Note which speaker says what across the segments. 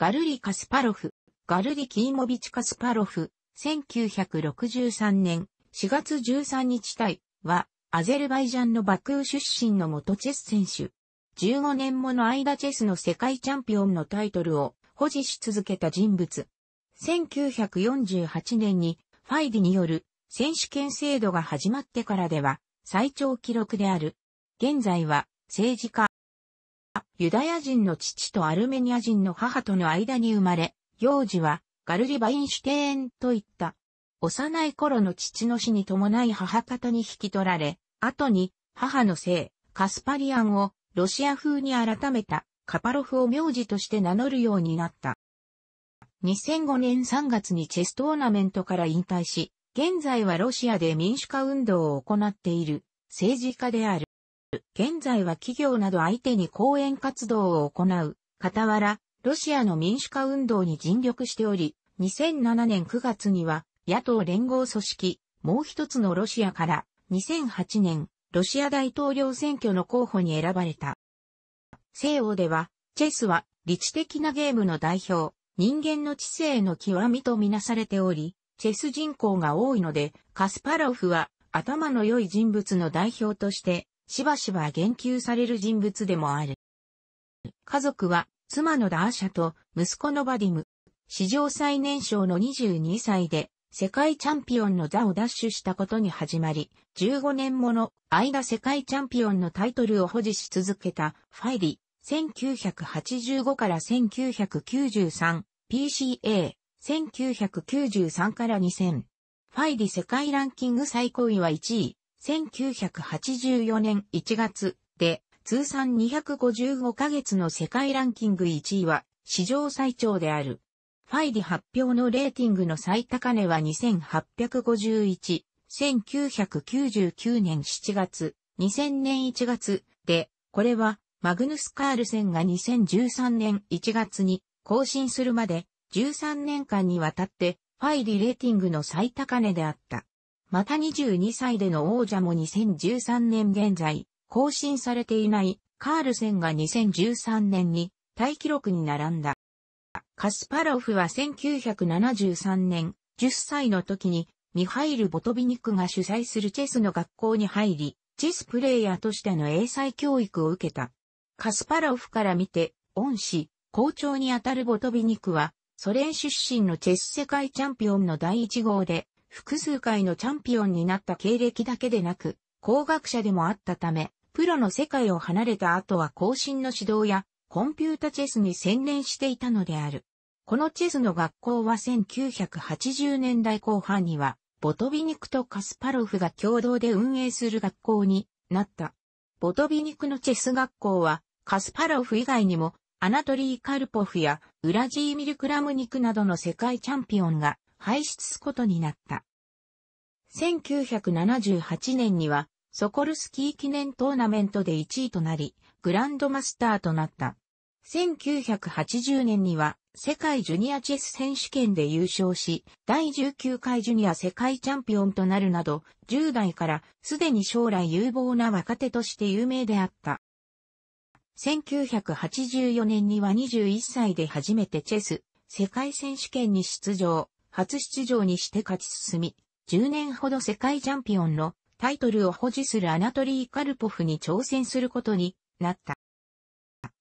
Speaker 1: ガルリ・カスパロフ、ガルリ・キーモビチ・カスパロフ、1963年4月13日対は、アゼルバイジャンのバクー出身の元チェス選手。15年もの間チェスの世界チャンピオンのタイトルを保持し続けた人物。1948年にファイディによる選手権制度が始まってからでは最長記録である。現在は政治家、ユダヤ人の父とアルメニア人の母との間に生まれ、幼児はガルリバインシュテーンといった。幼い頃の父の死に伴い母方に引き取られ、後に母の姓、カスパリアンをロシア風に改めたカパロフを名字として名乗るようになった。2005年3月にチェストーナメントから引退し、現在はロシアで民主化運動を行っている政治家である。現在は企業など相手に講演活動を行う、傍ら、ロシアの民主化運動に尽力しており、2007年9月には、野党連合組織、もう一つのロシアから、2008年、ロシア大統領選挙の候補に選ばれた。西欧では、チェスは、理知的なゲームの代表、人間の知性の極みとみなされており、チェス人口が多いので、カスパロフは、頭の良い人物の代表として、しばしば言及される人物でもある。家族は、妻のダーシャと息子のバディム、史上最年少の22歳で、世界チャンピオンの座を奪取したことに始まり、15年もの間世界チャンピオンのタイトルを保持し続けたファイリー、1985から1993、PCA、1993から2000。ファイリ世界ランキング最高位は1位、1984年1月で通算255ヶ月の世界ランキング1位は史上最長である。ファイディ発表のレーティングの最高値は2851、1999年7月、2000年1月で、これはマグヌス・カールセンが2013年1月に更新するまで13年間にわたってファイディレーティングの最高値であった。また22歳での王者も2013年現在、更新されていないカールセンが2013年に大記録に並んだ。カスパロフは1973年、10歳の時にミハイル・ボトビニクが主催するチェスの学校に入り、チェスプレイヤーとしての英才教育を受けた。カスパロフから見て、恩師、校長にあたるボトビニクは、ソ連出身のチェス世界チャンピオンの第一号で、複数回のチャンピオンになった経歴だけでなく、工学者でもあったため、プロの世界を離れた後は更新の指導やコンピュータチェスに専念していたのである。このチェスの学校は1980年代後半には、ボトビニクとカスパロフが共同で運営する学校になった。ボトビニクのチェス学校は、カスパロフ以外にも、アナトリー・カルポフやウラジーミル・クラムニクなどの世界チャンピオンが排出すことになった。1978年には、ソコルスキー記念トーナメントで1位となり、グランドマスターとなった。1980年には、世界ジュニアチェス選手権で優勝し、第19回ジュニア世界チャンピオンとなるなど、10代からすでに将来有望な若手として有名であった。1984年には21歳で初めてチェス世界選手権に出場。初出場にして勝ち進み、10年ほど世界チャンピオンのタイトルを保持するアナトリー・カルポフに挑戦することになった。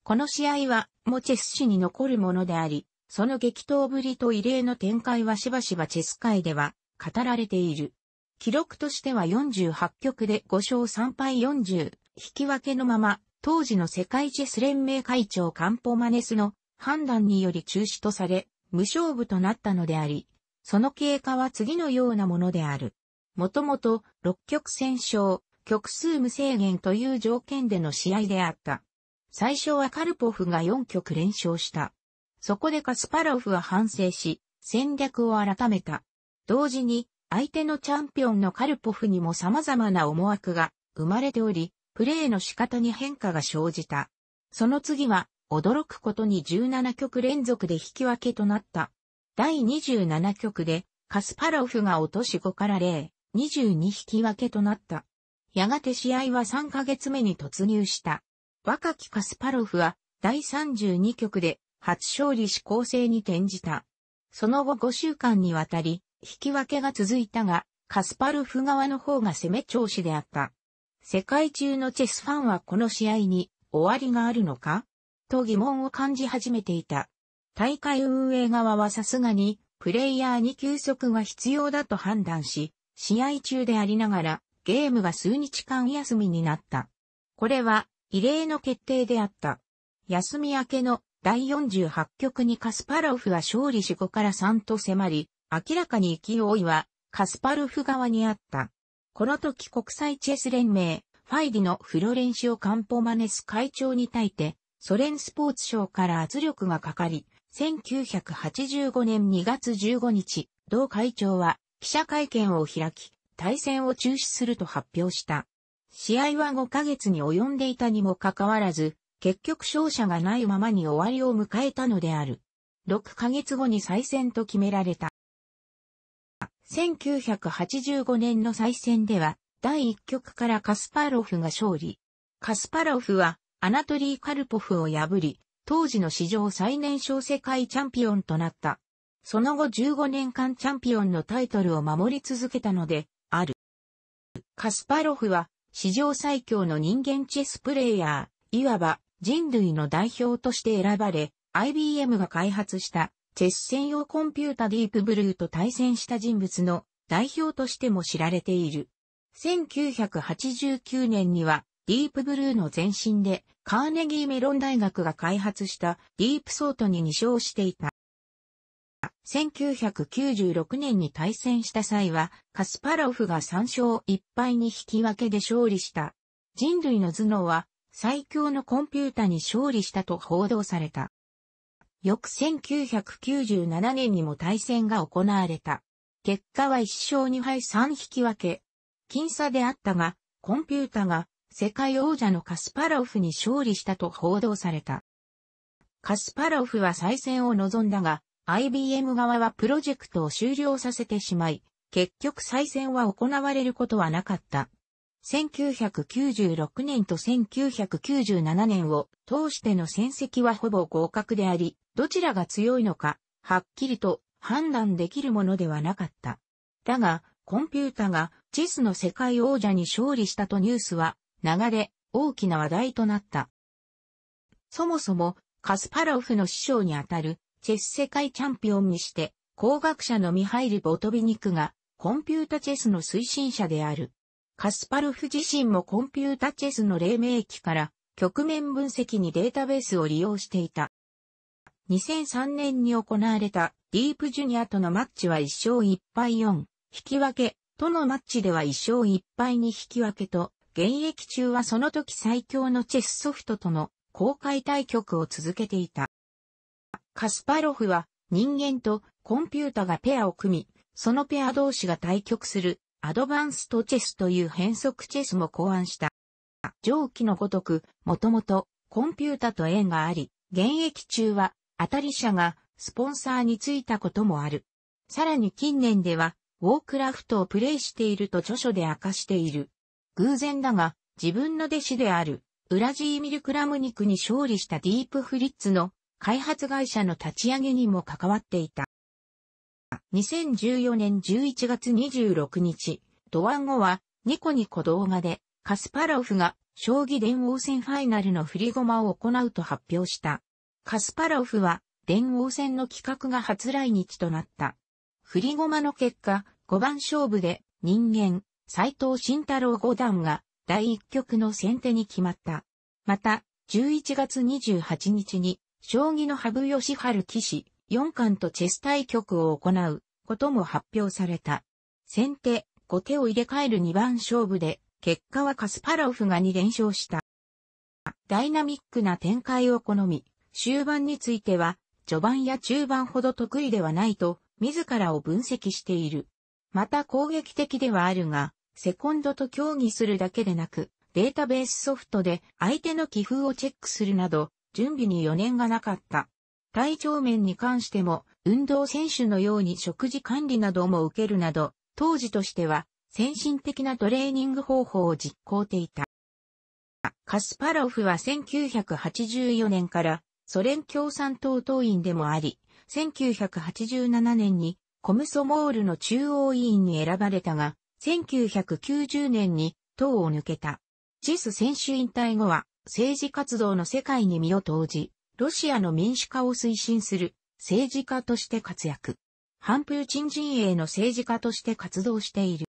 Speaker 1: この試合は、モチェス史に残るものであり、その激闘ぶりと異例の展開はしばしばチェス界では語られている。記録としては48局で5勝3敗40、引き分けのまま、当時の世界チェス連盟会長カンポマネスの判断により中止とされ、無勝負となったのであり、その経過は次のようなものである。もともと、6局戦勝、局数無制限という条件での試合であった。最初はカルポフが4局連勝した。そこでカスパロフは反省し、戦略を改めた。同時に、相手のチャンピオンのカルポフにも様々な思惑が生まれており、プレーの仕方に変化が生じた。その次は、驚くことに17局連続で引き分けとなった。第27局で、カスパロフが落とし5から0、22引き分けとなった。やがて試合は3ヶ月目に突入した。若きカスパロフは、第32局で、初勝利し構成に転じた。その後5週間にわたり、引き分けが続いたが、カスパルフ側の方が攻め調子であった。世界中のチェスファンはこの試合に終わりがあるのかと疑問を感じ始めていた。大会運営側はさすがに、プレイヤーに休息が必要だと判断し、試合中でありながら、ゲームが数日間休みになった。これは、異例の決定であった。休み明けの第48局にカスパロフは勝利し5から3と迫り、明らかに勢いはカスパロフ側にあった。この時国際チェス連盟、ファイディのフロレンシオ・カンポマネス会長に対て、ソ連スポーツ省から圧力がかかり、1985年2月15日、同会長は記者会見を開き、対戦を中止すると発表した。試合は5ヶ月に及んでいたにもかかわらず、結局勝者がないままに終わりを迎えたのである。6ヶ月後に再戦と決められた。1985年の再戦では、第1局からカスパロフが勝利。カスパロフは、アナトリー・カルポフを破り、当時の史上最年少世界チャンピオンとなった。その後15年間チャンピオンのタイトルを守り続けたので、ある。カスパロフは、史上最強の人間チェスプレイヤー、いわば人類の代表として選ばれ、IBM が開発したチェス専用コンピュータディープブルーと対戦した人物の代表としても知られている。1989年にはディープブルーの前身でカーネギーメロン大学が開発したディープソートに2勝していた。1996年に対戦した際は、カスパロフが3勝1敗に引き分けで勝利した。人類の頭脳は最強のコンピュータに勝利したと報道された。翌1997年にも対戦が行われた。結果は1勝2敗3引き分け。僅差であったが、コンピュータが世界王者のカスパロフに勝利したと報道された。カスパロフは再戦を望んだが、IBM 側はプロジェクトを終了させてしまい、結局再戦は行われることはなかった。1996年と1997年を通しての戦績はほぼ合格であり、どちらが強いのか、はっきりと判断できるものではなかった。だが、コンピュータがチェスの世界王者に勝利したとニュースは流れ、大きな話題となった。そもそも、カスパロフの師匠にあたる、チェス世界チャンピオンにして、工学者のミハイル・ボトビニクが、コンピュータチェスの推進者である。カスパロフ自身もコンピュータチェスの黎明期から、局面分析にデータベースを利用していた。2003年に行われたディープジュニアとのマッチは1勝1敗4、引き分け、とのマッチでは1勝1敗に引き分けと、現役中はその時最強のチェスソフトとの公開対局を続けていた。カスパロフは人間とコンピュータがペアを組み、そのペア同士が対局するアドバンストチェスという変則チェスも考案した。上記のごとく、もともとコンピュータと縁があり、現役中は当たり者がスポンサーについたこともある。さらに近年では、ウォークラフトをプレイしていると著書で明かしている。偶然だが、自分の弟子である、ウラジーミル・クラムニクに勝利したディープフリッツの開発会社の立ち上げにも関わっていた。2014年11月26日、ドワン後はニコニコ動画でカスパロフが将棋電王戦ファイナルの振り駒を行うと発表した。カスパロフは電王戦の企画が初来日となった。振り駒の結果、5番勝負で人間、斎藤慎太郎五段が第一局の先手に決まった。また、11月28日に、将棋の羽生善治騎士四冠とチェス対局を行うことも発表された。先手、後手を入れ替える二番勝負で、結果はカスパロフが2連勝した。ダイナミックな展開を好み、終盤については、序盤や中盤ほど得意ではないと、自らを分析している。また攻撃的ではあるが、セコンドと協議するだけでなく、データベースソフトで相手の寄付をチェックするなど、準備に余念がなかった。体調面に関しても、運動選手のように食事管理なども受けるなど、当時としては、先進的なトレーニング方法を実行ていた。カスパロフは1984年からソ連共産党党員でもあり、1987年にコムソモールの中央委員に選ばれたが、1990年に党を抜けた。ジス選手引退後は政治活動の世界に身を投じ、ロシアの民主化を推進する政治家として活躍。反プーチン陣営の政治家として活動している。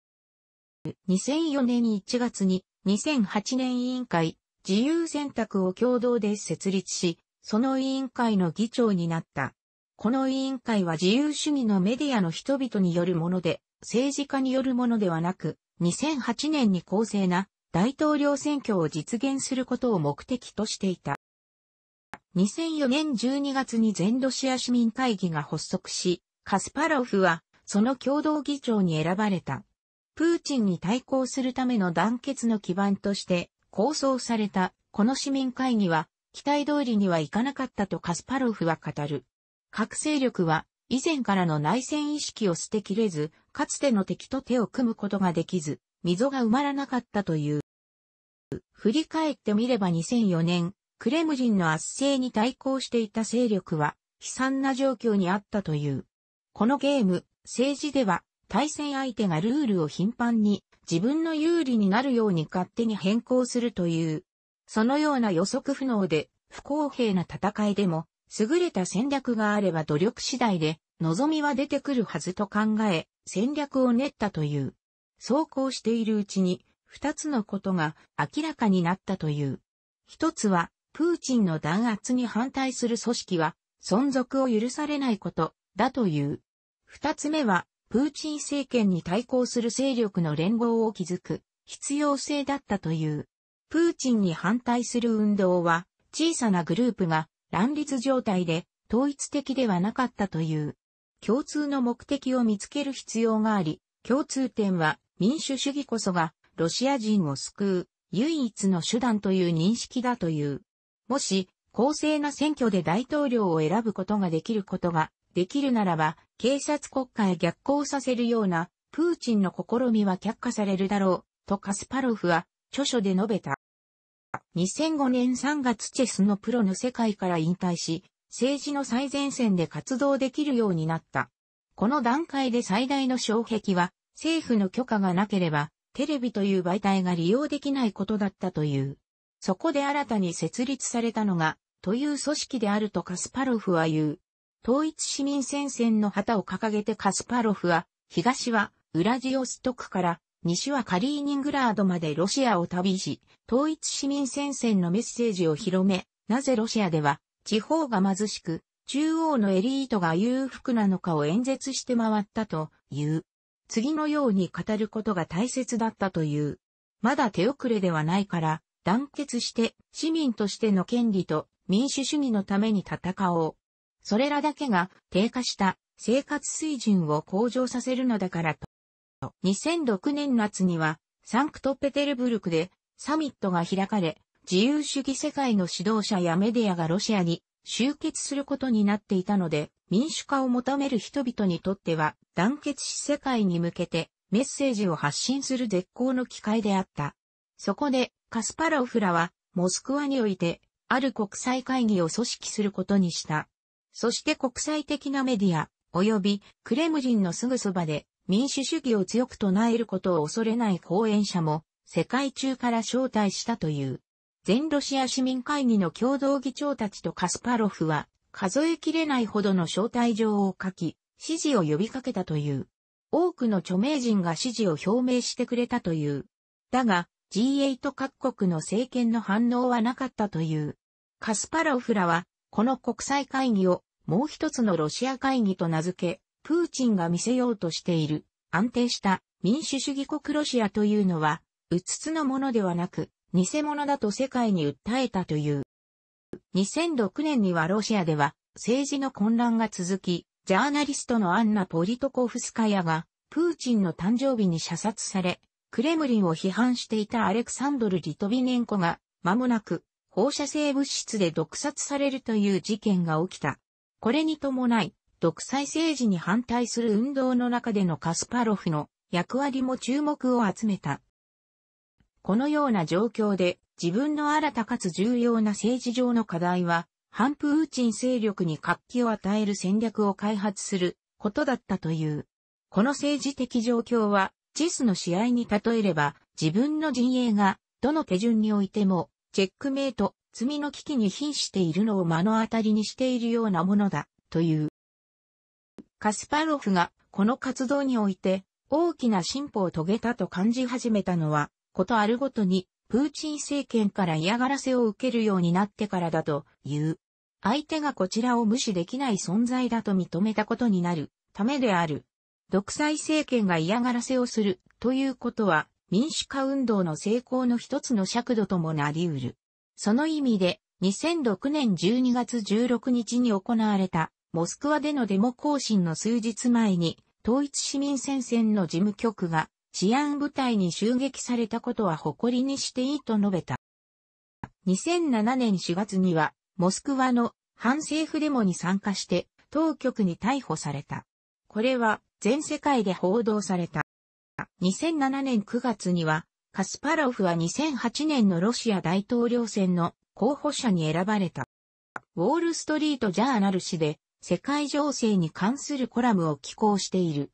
Speaker 1: 2004年1月に2008年委員会自由選択を共同で設立し、その委員会の議長になった。この委員会は自由主義のメディアの人々によるもので、政治家によるものではなく、2008年に公正な大統領選挙を実現することを目的としていた。2004年12月に全ロシア市民会議が発足し、カスパロフはその共同議長に選ばれた。プーチンに対抗するための団結の基盤として構想されたこの市民会議は期待通りにはいかなかったとカスパロフは語る。核勢力は以前からの内戦意識を捨てきれず、かつての敵と手を組むことができず、溝が埋まらなかったという。振り返ってみれば2004年、クレムリンの圧政に対抗していた勢力は、悲惨な状況にあったという。このゲーム、政治では、対戦相手がルールを頻繁に自分の有利になるように勝手に変更するという。そのような予測不能で不公平な戦いでも優れた戦略があれば努力次第で望みは出てくるはずと考え、戦略を練ったという。そうこうしているうちに、二つのことが明らかになったという。一つは、プーチンの弾圧に反対する組織は、存続を許されないこと、だという。二つ目は、プーチン政権に対抗する勢力の連合を築く、必要性だったという。プーチンに反対する運動は、小さなグループが乱立状態で統一的ではなかったという。共通の目的を見つける必要があり、共通点は民主主義こそがロシア人を救う唯一の手段という認識だという。もし公正な選挙で大統領を選ぶことができることができるならば、警察国家へ逆行させるようなプーチンの試みは却下されるだろう、とカスパロフは著書で述べた。2005年3月チェスのプロの世界から引退し、政治の最前線で活動できるようになった。この段階で最大の障壁は、政府の許可がなければ、テレビという媒体が利用できないことだったという。そこで新たに設立されたのが、という組織であるとカスパロフは言う。統一市民戦線の旗を掲げてカスパロフは、東はウラジオストクから西はカリーニングラードまでロシアを旅し、統一市民戦線のメッセージを広め、なぜロシアでは地方が貧しく、中央のエリートが裕福なのかを演説して回ったという。次のように語ることが大切だったという。まだ手遅れではないから、団結して市民としての権利と民主主義のために戦おう。それらだけが低下した生活水準を向上させるのだからと。2006年夏にはサンクトペテルブルクでサミットが開かれ、自由主義世界の指導者やメディアがロシアに集結することになっていたので、民主化を求める人々にとっては、団結し世界に向けてメッセージを発信する絶好の機会であった。そこで、カスパロフらは、モスクワにおいて、ある国際会議を組織することにした。そして国際的なメディア、及びクレムリンのすぐそばで民主主義を強く唱えることを恐れない講演者も世界中から招待したという。全ロシア市民会議の共同議長たちとカスパロフは、数えきれないほどの招待状を書き、支持を呼びかけたという。多くの著名人が支持を表明してくれたという。だが、G8 各国の政権の反応はなかったという。カスパロフらは、この国際会議をもう一つのロシア会議と名付け、プーチンが見せようとしている安定した民主主義国ロシアというのは、うつつのものではなく、偽物だと世界に訴えたという。2006年にはロシアでは政治の混乱が続き、ジャーナリストのアンナ・ポリトコフスカヤがプーチンの誕生日に射殺され、クレムリンを批判していたアレクサンドル・リトビネンコが間もなく放射性物質で毒殺されるという事件が起きた。これに伴い、独裁政治に反対する運動の中でのカスパロフの役割も注目を集めた。このような状況で自分の新たかつ重要な政治上の課題は、反プーチン勢力に活気を与える戦略を開発することだったという。この政治的状況は、チェスの試合に例えれば、自分の陣営が、どの手順においても、チェックメイト、罪の危機に瀕しているのを目の当たりにしているようなものだ、という。カスパロフが、この活動において、大きな進歩を遂げたと感じ始めたのは、ことあるごとに、プーチン政権から嫌がらせを受けるようになってからだという。相手がこちらを無視できない存在だと認めたことになるためである。独裁政権が嫌がらせをするということは民主化運動の成功の一つの尺度ともなり得る。その意味で2006年12月16日に行われたモスクワでのデモ行進の数日前に統一市民戦線の事務局が治安部隊に襲撃されたことは誇りにしていいと述べた。2007年4月には、モスクワの反政府デモに参加して、当局に逮捕された。これは全世界で報道された。2007年9月には、カスパロフは2008年のロシア大統領選の候補者に選ばれた。ウォールストリートジャーナル誌で世界情勢に関するコラムを寄稿している。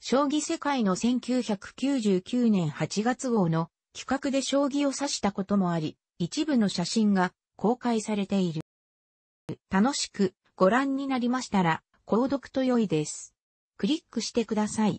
Speaker 1: 将棋世界の1999年8月号の企画で将棋を指したこともあり、一部の写真が公開されている。楽しくご覧になりましたら、購読と良いです。クリックしてください。